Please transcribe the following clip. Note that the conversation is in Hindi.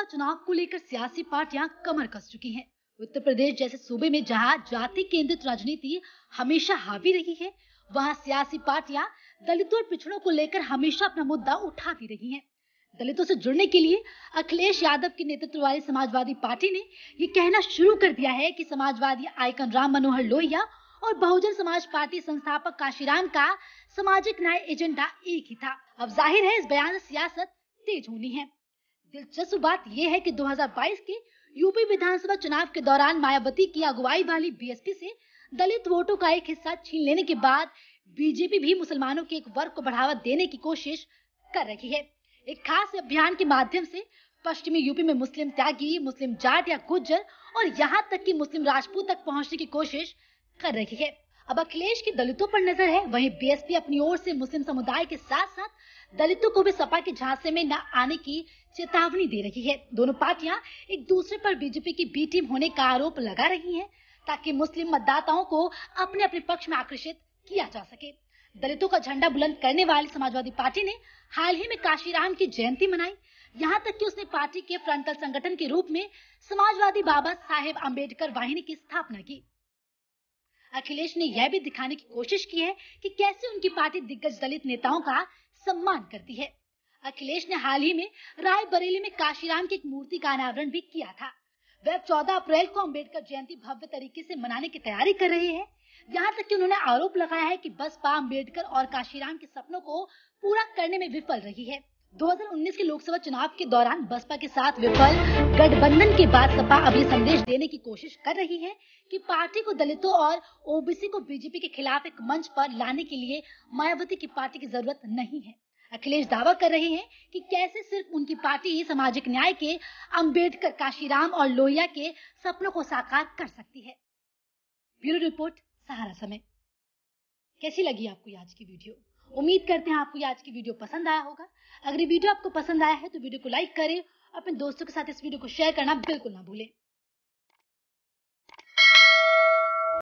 लोकसभा चुनाव को लेकर सियासी पार्टियां कमर कस चुकी हैं। उत्तर प्रदेश जैसे सूबे में जहां जाति केंद्रित राजनीति हमेशा हावी रही है वहां सियासी पार्टियां दलितों और पिछड़ों को लेकर हमेशा अपना मुद्दा उठाती रही हैं। दलितों से जुड़ने के लिए अखिलेश यादव के नेतृत्व वाली समाजवादी पार्टी ने ये कहना शुरू कर दिया है कि समाजवादी आइकन राम मनोहर लोहिया और बहुजन समाज पार्टी संस्थापक काशीराम का सामाजिक न्याय एजेंडा एक ही था अब जाहिर है इस बयान सियासत तेज होनी है दिलचस्प बात यह है कि 2022 के यूपी विधानसभा चुनाव के दौरान मायावती की अगुवाई वाली बीएसपी से दलित वोटों का एक हिस्सा छीन लेने के बाद बीजेपी भी मुसलमानों के एक वर्ग को बढ़ावा देने की कोशिश कर रही है एक खास अभियान के माध्यम से पश्चिमी यूपी में मुस्लिम त्यागी मुस्लिम जाट या गुज्जर और यहाँ तक कि मुस्लिम राजपूत तक पहुँचने की कोशिश कर रही है अब अखिलेश की दलितों पर नजर है वहीं बीएसपी अपनी ओर से मुस्लिम समुदाय के साथ साथ दलितों को भी सपा के झांसे में न आने की चेतावनी दे रही है दोनों पार्टियां एक दूसरे पर बीजेपी की बी टीम होने का आरोप लगा रही हैं ताकि मुस्लिम मतदाताओं को अपने अपने पक्ष में आकर्षित किया जा सके दलितों का झंडा बुलंद करने वाली समाजवादी पार्टी ने हाल ही में काशीराम की जयंती मनाई यहाँ तक कि उसने पार्टी के फ्रंटल संगठन के रूप में समाजवादी बाबा साहेब अंबेडकर वाहिनी की स्थापना की अखिलेश ने यह भी दिखाने की कोशिश की है कि कैसे उनकी पार्टी दिग्गज दलित नेताओं का सम्मान करती है अखिलेश ने हाल ही में राय बरेली में काशीराम की एक मूर्ति का अनावरण भी किया था वह 14 अप्रैल को अम्बेडकर जयंती भव्य तरीके से मनाने की तैयारी कर रही है यहाँ तक कि उन्होंने आरोप लगाया है कि बसपा अम्बेडकर और काशीराम के सपनों को पूरा करने में विफल रही है 2019 के लोकसभा चुनाव के दौरान बसपा के साथ विफल गठबंधन के बाद सपा अब ये संदेश देने की कोशिश कर रही है कि पार्टी को दलितों और ओबीसी को बीजेपी के खिलाफ एक मंच पर लाने के लिए मायावती की पार्टी की जरूरत नहीं है अखिलेश दावा कर रहे हैं कि कैसे सिर्फ उनकी पार्टी ही सामाजिक न्याय के अम्बेडकर काशीराम और लोहिया के सपनों को साकार कर सकती है ब्यूरो रिपोर्ट सहारा समय कैसी लगी आपको आज की वीडियो उम्मीद करते हैं आपको ये आज की वीडियो पसंद आया होगा अगर ये वीडियो आपको पसंद आया है तो वीडियो को लाइक करें अपने दोस्तों के साथ इस वीडियो को शेयर करना बिल्कुल ना भूलें